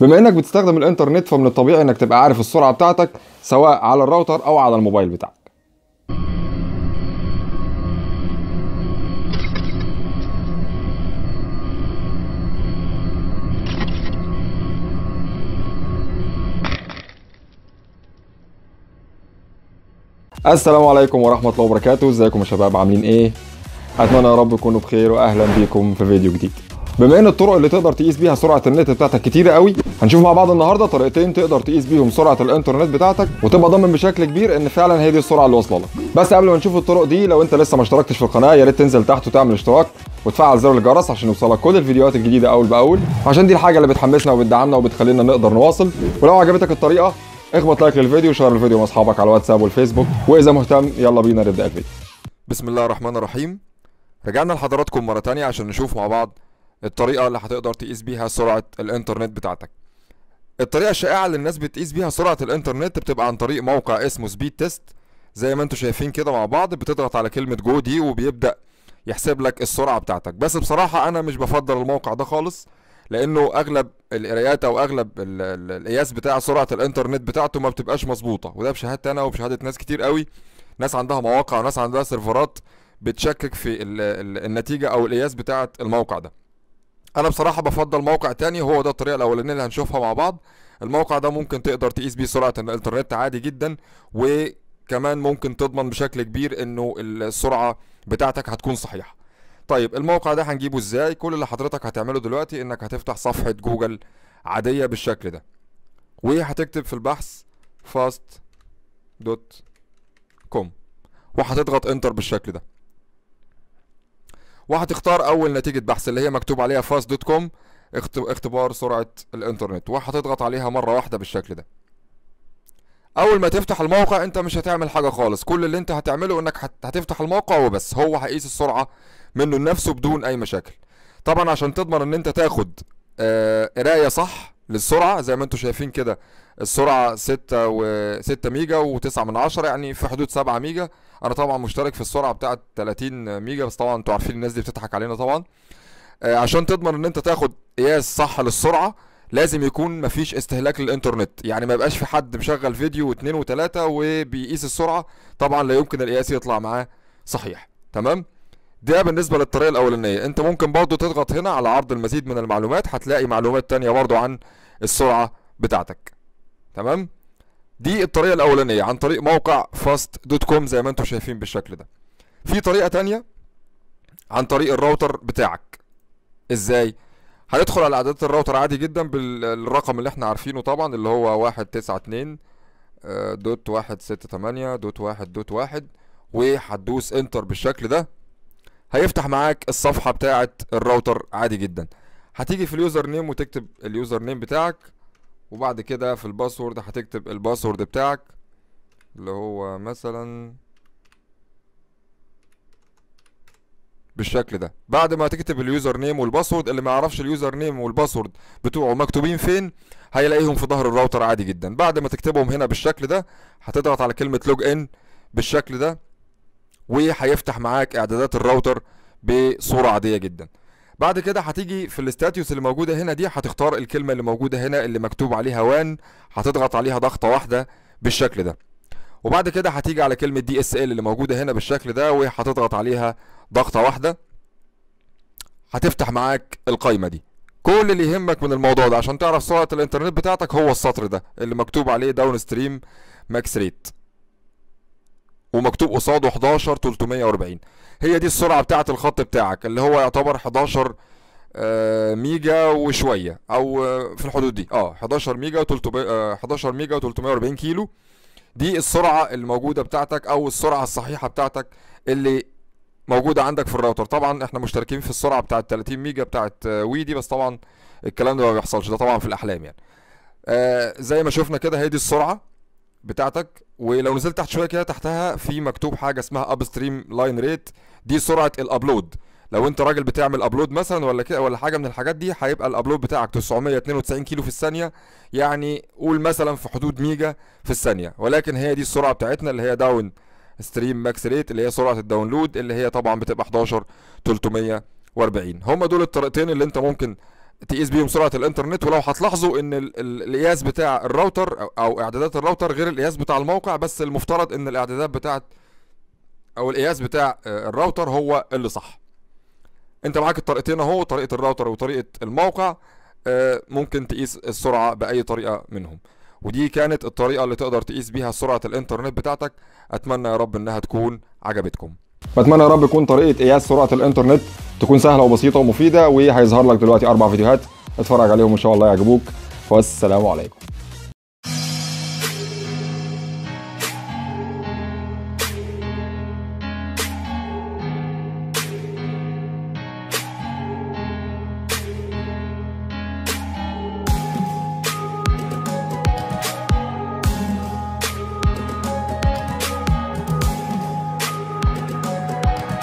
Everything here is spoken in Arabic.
بما انك بتستخدم الانترنت فمن الطبيعي انك تبقى عارف السرعه بتاعتك سواء على الراوتر او على الموبايل بتاعك السلام عليكم ورحمه الله وبركاته ازيكم يا شباب عاملين ايه اتمنى يا رب تكونوا بخير واهلا بيكم في فيديو جديد بما ان الطرق اللي تقدر تقيس بيها سرعه النت بتاعتك كتيره قوي هنشوف مع بعض النهارده طريقتين تقدر تقيس بيهم سرعه الانترنت بتاعتك وتبقى ضامن بشكل كبير ان فعلا هي دي السرعه اللي واصله لك بس قبل ما نشوف الطرق دي لو انت لسه ما اشتركتش في القناه يا ريت تنزل تحت وتعمل اشتراك وتفعل زر الجرس عشان يوصلك كل الفيديوهات الجديده اول باول عشان دي الحاجه اللي بتحمسنا وبتدعمنا وبتخلينا نقدر نواصل ولو عجبتك الطريقه اخبط لايك للفيديو وشير الفيديو مع اصحابك على الواتساب والفيسبوك واذا مهتم يلا بينا نبدا الفيديو بسم الله الرحمن الرحيم رجعنا لحضراتكم مره ثانيه عشان نشوف مع بعض الطريقه اللي هتقدر تقيس بيها سرعه الانترنت بتاعتك الطريقه الشائعه اللي الناس بتقيس بيها سرعه الانترنت بتبقى عن طريق موقع اسمه سبيد تيست زي ما انتم شايفين كده مع بعض بتضغط على كلمه جو دي وبيبدا يحسب لك السرعه بتاعتك بس بصراحه انا مش بفضل الموقع ده خالص لانه اغلب القرايات او اغلب القياس بتاع سرعه الانترنت بتاعته ما بتبقاش مظبوطه وده بشهادتي انا وبشهاده ناس كتير قوي ناس عندها مواقع وناس عندها سيرفرات بتشكك في النتيجه او القياس بتاعه الموقع ده انا بصراحه بفضل موقع تاني هو ده الطريقه الاولانيه اللي هنشوفها مع بعض الموقع ده ممكن تقدر تقيس بيه سرعه الانترنت عادي جدا وكمان ممكن تضمن بشكل كبير انه السرعه بتاعتك هتكون صحيحه طيب الموقع ده هنجيبه ازاي كل اللي حضرتك هتعمله دلوقتي انك هتفتح صفحه جوجل عاديه بالشكل ده وهتكتب في البحث fast.com وهتضغط انتر بالشكل ده وهتختار اول نتيجه بحث اللي هي مكتوب عليها فاست دوت كوم اختبار سرعه الانترنت وهتضغط عليها مره واحده بالشكل ده اول ما تفتح الموقع انت مش هتعمل حاجه خالص كل اللي انت هتعمله انك هتفتح الموقع وبس هو هيقيس السرعه منه لنفسه بدون اي مشاكل طبعا عشان تضمن ان انت تاخد آه، قرايه صح للسرعه زي ما انتم شايفين كده السرعه 6 و 6 ميجا و9 من عشرة يعني في حدود 7 ميجا انا طبعا مشترك في السرعه بتاعه 30 ميجا بس طبعا انتوا عارفين الناس دي بتضحك علينا طبعا آه، عشان تضمن ان انت تاخد قياس صح للسرعه لازم يكون مفيش استهلاك للانترنت يعني ما يبقاش في حد مشغل فيديو واثنين وثلاثه وبيقيس السرعه طبعا لا يمكن القياس يطلع معاه صحيح تمام ده بالنسبة للطريقة الأولانية أنت ممكن برضو تضغط هنا على عرض المزيد من المعلومات هتلاقي معلومات تانية برضو عن السرعة بتاعتك تمام دي الطريقه الاولانيه عن طريق موقع فاست دوت كوم زي ما انتم شايفين بالشكل ده في طريقه تانية عن طريق الراوتر بتاعك ازاي هندخل على اعدادات الراوتر عادي جدا بالرقم اللي احنا عارفينه طبعا اللي هو واحد تسعة اتنين آه، دوت واحد ستة تمانية دوت واحد دوت واحد وهتدوس انتر بالشكل ده هيفتح معاك الصفحه بتاعه الراوتر عادي جدا هتيجي في اليوزر نيم وتكتب اليوزر نيم بتاعك وبعد كده في الباسورد هتكتب الباسورد بتاعك اللي هو مثلا بالشكل ده بعد ما تكتب اليوزر نيم والباسورد اللي ما يعرفش اليوزر نيم والباسورد بتوعه مكتوبين فين هيلاقيهم في ظهر الراوتر عادي جدا بعد ما تكتبهم هنا بالشكل ده هتضغط على كلمه لوج ان بالشكل ده وهيفتح معاك اعدادات الراوتر بصوره عاديه جدا بعد كده هتيجي في الاستاتيوس اللي موجوده هنا دي هتختار الكلمه اللي موجوده هنا اللي مكتوب عليها وان هتضغط عليها ضغطه واحده بالشكل ده وبعد كده هتيجي على كلمه دي اس ال اللي موجوده هنا بالشكل ده وهتضغط عليها ضغطه واحده هتفتح معاك القايمه دي كل اللي يهمك من الموضوع ده عشان تعرف سرعه الانترنت بتاعتك هو السطر ده اللي مكتوب عليه داون ستريم ماكس ريت ومكتوب قصاده 11 340 هي دي السرعه بتاعه الخط بتاعك اللي هو يعتبر 11 آه، ميجا وشويه او آه، في الحدود دي اه 11 ميجا و 11 آه، ميجا و340 كيلو دي السرعه الموجوده بتاعتك او السرعه الصحيحه بتاعتك اللي موجوده عندك في الراوتر طبعا احنا مشتركين في السرعه بتاعه 30 ميجا بتاعه ويدي بس طبعا الكلام ده ما بيحصلش ده طبعا في الاحلام يعني آه زي ما شفنا كده هي دي السرعه بتاعتك ولو نزلت تحت شويه كده تحتها في مكتوب حاجه اسمها اب ستريم لاين ريت دي سرعه الابلود لو انت راجل بتعمل ابلود مثلا ولا كده ولا حاجه من الحاجات دي هيبقى الابلود بتاعك 992 كيلو في الثانيه يعني قول مثلا في حدود ميجا في الثانيه ولكن هي دي السرعه بتاعتنا اللي هي داون ستريم ماكس ريت اللي هي سرعه الداونلود اللي هي طبعا بتبقى 11 340 هم دول الطريقتين اللي انت ممكن تقيس بيهم سرعه الانترنت ولو هتلاحظوا ان القياس بتاع الراوتر او اعدادات الراوتر غير القياس بتاع الموقع بس المفترض ان الاعدادات بتاعه او القياس بتاع آه، الراوتر هو اللي صح انت معاك الطريقتين اهو طريقه الراوتر وطريقه الموقع آه، ممكن تقيس السرعه باي طريقه منهم ودي كانت الطريقه اللي تقدر تقيس بيها سرعه الانترنت بتاعتك اتمنى يا رب انها تكون عجبتكم بتمنى يا رب تكون طريقه قياس سرعه الانترنت تكون سهله وبسيطه ومفيده وهيظهر لك دلوقتي اربع فيديوهات اتفرج عليهم ان شاء الله يعجبوك والسلام عليكم